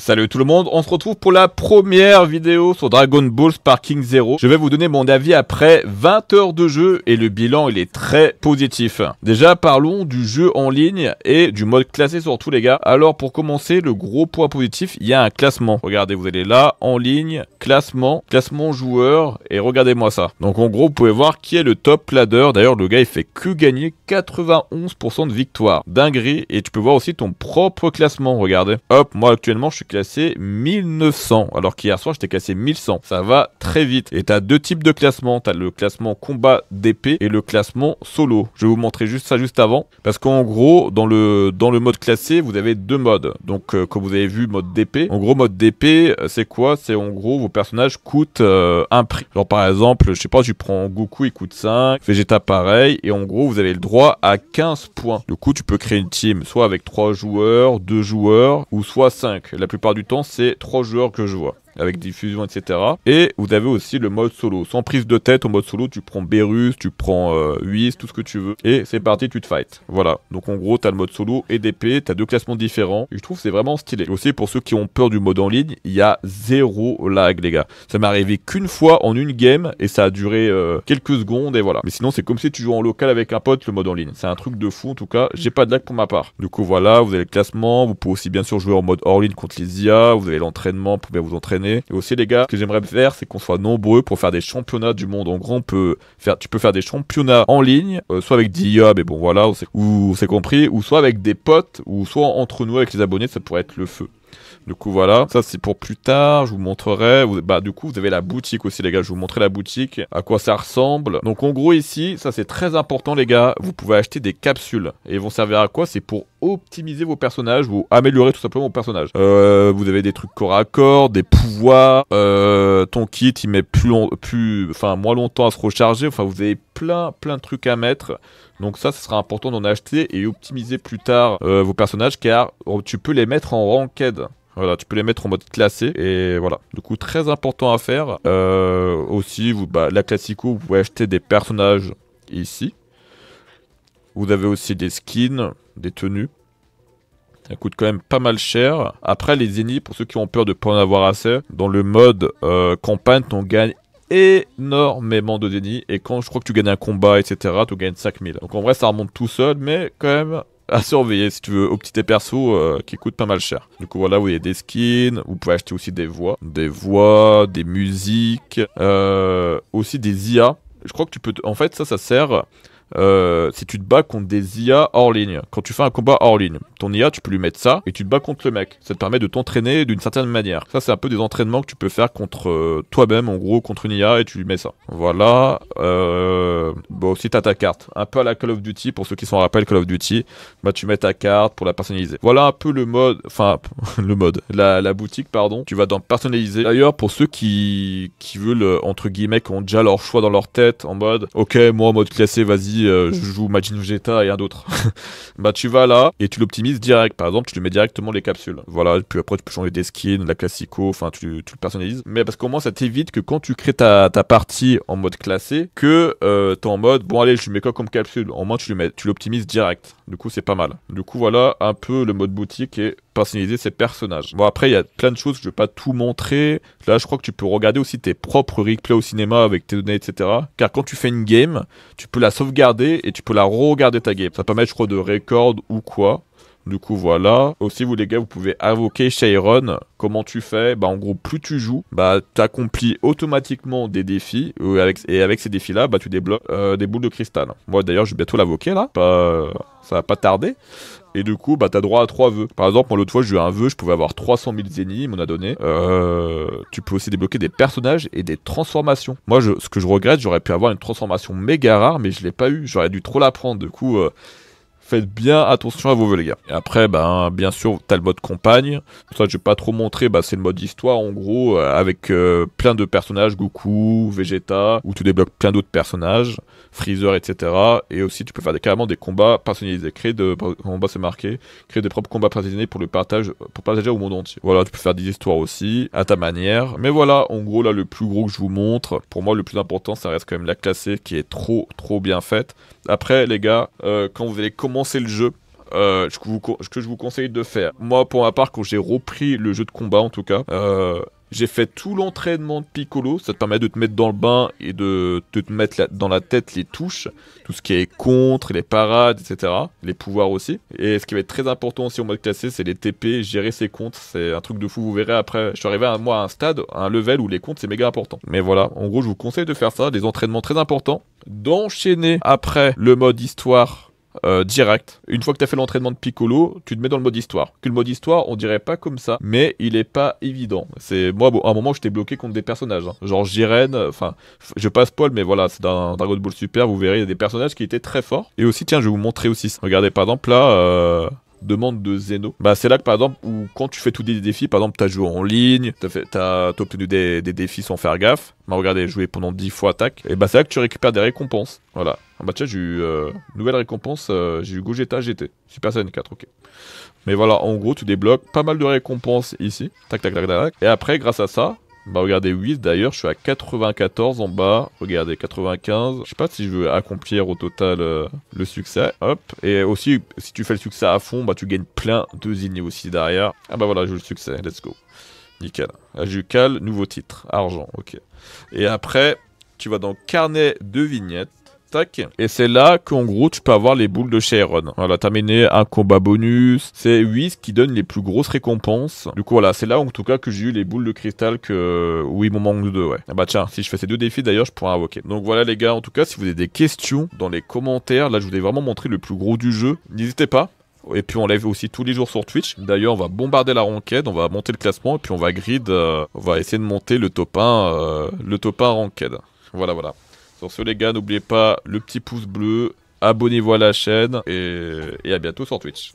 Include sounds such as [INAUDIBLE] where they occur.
Salut tout le monde, on se retrouve pour la première vidéo sur Dragon Ball Sparking Zero. Je vais vous donner mon avis après 20 heures de jeu et le bilan il est très positif. Déjà parlons du jeu en ligne et du mode classé surtout les gars. Alors pour commencer le gros point positif, il y a un classement. Regardez vous allez là, en ligne, classement, classement joueur et regardez-moi ça. Donc en gros vous pouvez voir qui est le top ladder. D'ailleurs le gars il fait que gagner 91% de victoire. Dinguerie et tu peux voir aussi ton propre classement, regardez. Hop, moi actuellement je suis classé 1900, alors qu'hier soir j'étais classé 1100. Ça va très vite. Et t'as deux types de classements. T'as le classement combat d'épée et le classement solo. Je vais vous montrer juste ça juste avant. Parce qu'en gros, dans le, dans le mode classé, vous avez deux modes. Donc, euh, comme vous avez vu, mode d'épée. En gros, mode d'épée, euh, c'est quoi C'est en gros, vos personnages coûtent euh, un prix. Genre, par exemple, je sais pas, tu prends Goku, il coûte 5. Vegeta, pareil. Et en gros, vous avez le droit à 15 points. Du coup, tu peux créer une team, soit avec 3 joueurs, 2 joueurs, ou soit 5. La plupart plupart du temps, c'est trois joueurs que je vois avec diffusion, etc. Et vous avez aussi le mode solo. Sans prise de tête, au mode solo, tu prends Berus, tu prends euh, tout ce que tu veux. Et c'est parti, tu te fight. Voilà. Donc en gros, t'as le mode solo et d'épée, t'as deux classements différents. Et je trouve c'est vraiment stylé. Et aussi, pour ceux qui ont peur du mode en ligne, il y a zéro lag, les gars. Ça m'est arrivé qu'une fois en une game et ça a duré euh, quelques secondes et voilà. Mais sinon, c'est comme si tu jouais en local avec un pote, le mode en ligne. C'est un truc de fou, en tout cas. J'ai pas de lag pour ma part. Du coup, voilà, vous avez le classement. Vous pouvez aussi bien sûr jouer en mode hors ligne contre les IA. Vous avez l'entraînement pour bien vous entraîner et aussi, les gars, ce que j'aimerais faire, c'est qu'on soit nombreux pour faire des championnats du monde. En gros, on peut faire, tu peux faire des championnats en ligne, euh, soit avec Dia, mais bon, voilà, ou c'est compris, ou soit avec des potes, ou soit entre nous avec les abonnés, ça pourrait être le feu. Du coup, voilà. Ça, c'est pour plus tard. Je vous montrerai. bah, du coup, vous avez la boutique aussi, les gars. Je vais vous montrer la boutique, à quoi ça ressemble. Donc, en gros, ici, ça, c'est très important, les gars. Vous pouvez acheter des capsules. Et ils vont servir à quoi C'est pour optimiser vos personnages ou améliorer tout simplement vos personnages. Euh, vous avez des trucs corps à corps, des pouvoirs, euh, ton kit il met plus, long, plus enfin moins longtemps à se recharger, enfin vous avez plein plein de trucs à mettre. Donc ça, ce sera important d'en acheter et optimiser plus tard euh, vos personnages car oh, tu peux les mettre en ranked. Voilà, tu peux les mettre en mode classé et voilà. Du coup, très important à faire. aussi, vous, bah, la classico, vous pouvez acheter des personnages ici. Vous avez aussi des skins, des tenues. Ça coûte quand même pas mal cher. Après, les zéniths, pour ceux qui ont peur de ne pas en avoir assez, dans le mode euh, campagne, on gagne énormément de zéniths. Et quand je crois que tu gagnes un combat, etc., tu gagnes 5000. Donc en vrai, ça remonte tout seul, mais quand même à surveiller si tu veux au petit et perso euh, qui coûte pas mal cher. Du coup voilà vous avez des skins, vous pouvez acheter aussi des voix, des voix, des musiques, euh, aussi des IA. Je crois que tu peux en fait ça ça sert euh, si tu te bats contre des IA hors ligne, quand tu fais un combat hors ligne, ton IA, tu peux lui mettre ça et tu te bats contre le mec. Ça te permet de t'entraîner d'une certaine manière. Ça, c'est un peu des entraînements que tu peux faire contre euh, toi-même, en gros, contre une IA et tu lui mets ça. Voilà. Euh, bon, si t'as ta carte, un peu à la Call of Duty, pour ceux qui s'en rappellent Call of Duty, bah tu mets ta carte pour la personnaliser. Voilà un peu le mode, enfin, [LAUGHS] le mode, la, la boutique, pardon. Tu vas dans personnaliser. D'ailleurs, pour ceux qui, qui veulent, entre guillemets, qui ont déjà leur choix dans leur tête, en mode, ok, moi, en mode classé, vas-y, euh, je joue Majin Vegeta et un d'autre, [LAUGHS] bah tu vas là et tu l'optimises direct. Par exemple, tu lui mets directement les capsules. Voilà, puis après tu peux changer des skins, de la classico, enfin tu, le personnalises. Mais parce qu'au moins ça t'évite que quand tu crées ta, ta partie en mode classé, que euh, t'es en mode bon allez, je lui mets quoi comme capsule Au moins tu lui mets, tu l'optimises direct. Du coup, c'est pas mal. Du coup, voilà un peu le mode boutique et personnaliser ses personnages. Bon, après, il y a plein de choses, je vais pas tout montrer. Là, je crois que tu peux regarder aussi tes propres replays au cinéma avec tes données, etc. Car quand tu fais une game, tu peux la sauvegarder et tu peux la regarder ta game. Ça permet, je crois, de record ou quoi. Du coup, voilà. Aussi, vous les gars, vous pouvez invoquer Chiron. Comment tu fais Bah, en gros, plus tu joues, bah, accomplis automatiquement des défis. Euh, et avec, ces défis-là, bah, tu débloques euh, des boules de cristal. Moi, d'ailleurs, je vais bientôt l'invoquer là. Pas, ça va pas tarder. Et du coup, bah, t'as droit à trois vœux. Par exemple, moi, l'autre fois, j'ai eu un vœu, je pouvais avoir 300 000 zénis, il m'en a donné. Euh, tu peux aussi débloquer des personnages et des transformations. Moi, je, ce que je regrette, j'aurais pu avoir une transformation méga rare, mais je l'ai pas eu. J'aurais dû trop la prendre. Du coup, euh, faites bien attention à vos vœux, les gars. Et après, ben, bien sûr, t'as le mode compagne Ça, je vais pas trop montrer, bah, c'est le mode histoire, en gros, euh, avec euh, plein de personnages, Goku, Vegeta, où tu débloques plein d'autres personnages, Freezer, etc. Et aussi, tu peux faire carrément des combats personnalisés, créer de combats c'est marqué, créer des propres combats personnalisés pour le partage, pour partager au monde entier. Voilà, tu peux faire des histoires aussi, à ta manière. Mais voilà, en gros, là, le plus gros que je vous montre, pour moi, le plus important, ça reste quand même la classée qui est trop, trop bien faite. Après, les gars, euh, quand vous allez commencer le jeu, euh, ce, que je vous conseille de faire. Moi, pour ma part, quand j'ai repris le jeu de combat, en tout cas, euh, j'ai fait tout l'entraînement de Piccolo. Ça te permet de te mettre dans le bain et de, te mettre dans la tête les touches, tout ce qui est contre, les parades, etc. Les pouvoirs aussi. Et ce qui va être très important aussi au mode classé, c'est les TP, gérer ses comptes. C'est un truc de fou. Vous verrez après. Je suis arrivé à, moi un stade, un level où les comptes c'est méga important. Mais voilà, en gros, je vous conseille de faire ça, des entraînements très importants, d'enchaîner après le mode histoire euh, direct. Une fois que tu as fait l'entraînement de Piccolo, tu te mets dans le mode histoire. Que le mode histoire, on dirait pas comme ça, mais il est pas évident. C'est moi, bon, à un moment, je t'ai bloqué contre des personnages, hein. genre Jiren. Euh, enfin, je passe Paul, mais voilà, c'est un Dragon Ball Super. Vous verrez, il y a des personnages qui étaient très forts. Et aussi, tiens, je vais vous montrer aussi. Regardez, par exemple là. Euh, demande de Zeno. Bah c'est là que par exemple où quand tu fais tous des défis, par exemple t'as joué en ligne, t'as, fait, obtenu des, défis sans faire gaffe. Bah regardez, jouer pendant 10 fois attaque. Et bah c'est là que tu récupères des récompenses. Voilà. Ah bah tiens, j'ai eu euh, nouvelle récompense, euh, j'ai eu Gogeta GT, Super Saiyan 4, ok. Mais voilà, en gros, tu débloques pas mal de récompenses ici, tac tac tac tac. Et après, grâce à ça, bah regardez, 8 d'ailleurs, je suis à 94 en bas, regardez, 95. Je sais pas si je veux accomplir au total euh, le succès, hop. Et aussi, si tu fais le succès à fond, bah tu gagnes plein de zignes aussi derrière. Ah bah voilà, je eu le succès, let's go. Nickel. Cal, nouveau titre, argent, ok. Et après, tu vas dans carnet de vignettes. Et c'est là qu'en gros, tu peux avoir les boules de Sharon. Voilà, t'as mené un combat bonus. C'est 8 qui donne les plus grosses récompenses. Du coup, voilà, c'est là en tout cas que j'ai eu les boules de cristal que. Oui, mon manque de ouais. Ah bah tiens, si je fais ces deux défis d'ailleurs, je pourrais invoquer. Donc voilà, les gars, en tout cas, si vous avez des questions dans les commentaires, là, je vous ai vraiment montré le plus gros du jeu. N'hésitez pas. Et puis on lève aussi tous les jours sur Twitch. D'ailleurs, on va bombarder la ranked, on va monter le classement et puis on va grid, euh, on va essayer de monter le top 1, euh, le top 1 ranked. Voilà, voilà. Sur ce les gars, n'oubliez pas le petit pouce bleu, abonnez-vous à la chaîne et, à bientôt sur Twitch.